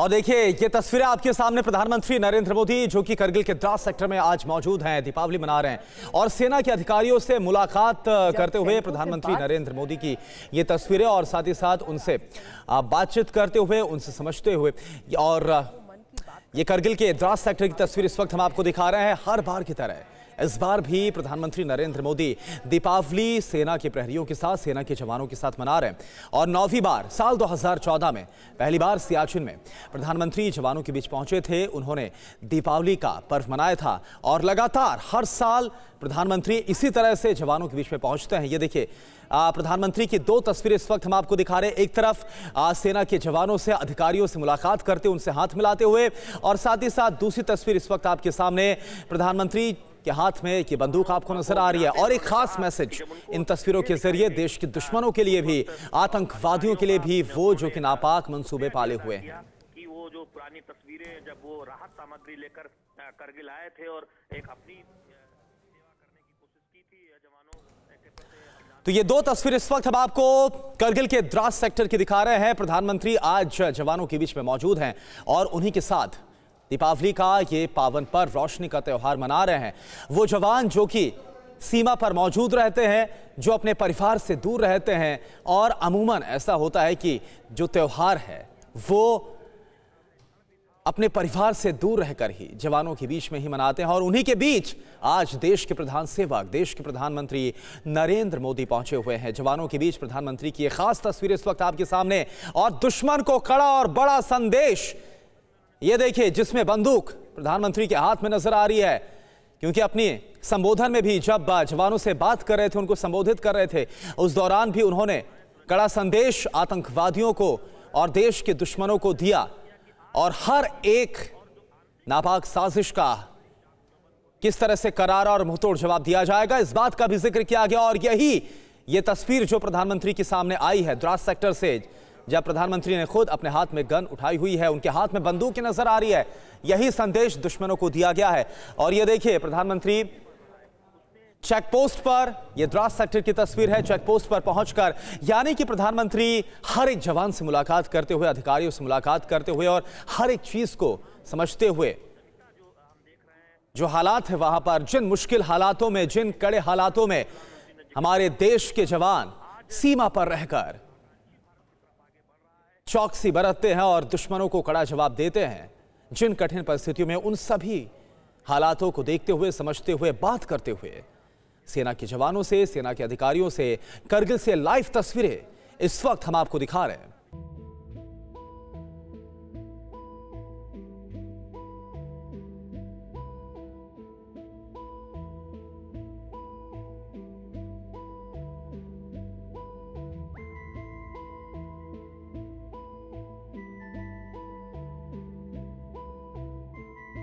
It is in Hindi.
और देखिए ये तस्वीरें आपके सामने प्रधानमंत्री नरेंद्र मोदी जो कि करगिल के द्रास सेक्टर में आज मौजूद हैं दीपावली मना रहे हैं और सेना के अधिकारियों से मुलाकात करते हुए प्रधानमंत्री नरेंद्र मोदी की ये तस्वीरें और साथ ही साथ उनसे बातचीत करते हुए उनसे समझते हुए और ये करगिल के द्रास सेक्टर की तस्वीर इस वक्त हम आपको दिखा रहे हैं हर बार की तरह इस बार भी प्रधानमंत्री नरेंद्र मोदी दीपावली सेना के प्रहरियों के साथ सेना के जवानों के साथ मना रहे हैं और नौवीं बार साल 2014 में पहली बार सियाचिन में प्रधानमंत्री जवानों के बीच पहुंचे थे उन्होंने दीपावली का पर्व मनाया था और लगातार हर साल प्रधानमंत्री इसी तरह से जवानों के बीच में पहुंचते हैं ये देखिए प्रधानमंत्री की दो तस्वीरें इस वक्त हम आपको दिखा रहे हैं एक तरफ आ, सेना के जवानों से अधिकारियों से मुलाकात करते उनसे हाथ मिलाते हुए और साथ ही साथ दूसरी तस्वीर इस वक्त आपके सामने प्रधानमंत्री के हाथ में ये बंदूक आपको नजर आ रही है और एक खास मैसेज इन तस्वीरों के जरिए देश के दुश्मनों के लिए भी आतंकवादियों के लिए भी वो जो कि नापाक मंसूबे पाले हुए हैं जो पुरानी तस्वीरें जब वो राहत सामग्री लेकर करगिल आए थे और एक अपनी तो ये दो तस्वीर इस वक्त हम आपको करगिल के द्रास सेक्टर की दिखा रहे हैं प्रधानमंत्री आज जवानों के बीच में मौजूद हैं और उन्हीं के साथ दीपावली का ये पावन पर्व रोशनी का त्यौहार मना रहे हैं वो जवान जो कि सीमा पर मौजूद रहते हैं जो अपने परिवार से दूर रहते हैं और अमूमन ऐसा होता है कि जो त्यौहार है वो अपने परिवार से दूर रहकर ही जवानों के बीच में ही मनाते हैं और उन्हीं के बीच आज देश के प्रधान सेवक देश के प्रधानमंत्री नरेंद्र मोदी पहुंचे हुए हैं जवानों के बीच प्रधानमंत्री की एक खास तस्वीर इस वक्त आपके सामने और दुश्मन को कड़ा और बड़ा संदेश ये देखिए जिसमें बंदूक प्रधानमंत्री के हाथ में नजर आ रही है क्योंकि अपनी संबोधन में भी जब जवानों से बात कर रहे थे उनको संबोधित कर रहे थे उस दौरान भी उन्होंने कड़ा संदेश आतंकवादियों को और देश के दुश्मनों को दिया और हर एक नापाक साजिश का किस तरह से करारा और मुंहतोड़ जवाब दिया जाएगा इस बात का भी जिक्र किया गया और यही ये तस्वीर जो प्रधानमंत्री के सामने आई है द्रास सेक्टर से जब प्रधानमंत्री ने खुद अपने हाथ में गन उठाई हुई है उनके हाथ में बंदूक नजर आ रही है यही संदेश दुश्मनों को दिया गया है और ये देखिए प्रधानमंत्री चेक पोस्ट पर यह द्रास सेक्टर की तस्वीर है चेक पोस्ट पर पहुंचकर यानी कि प्रधानमंत्री हर एक जवान से मुलाकात करते हुए अधिकारियों से मुलाकात करते हुए और हर एक चीज को समझते हुए जो हालात है वहां पर जिन मुश्किल हालातों में जिन कड़े हालातों में हमारे देश के जवान सीमा पर रहकर चौकसी बरतते हैं और दुश्मनों को कड़ा जवाब देते हैं जिन कठिन परिस्थितियों में उन सभी हालातों को देखते हुए समझते हुए बात करते हुए सेना के जवानों से सेना के अधिकारियों से करगिल से लाइव तस्वीरें इस वक्त हम आपको दिखा रहे हैं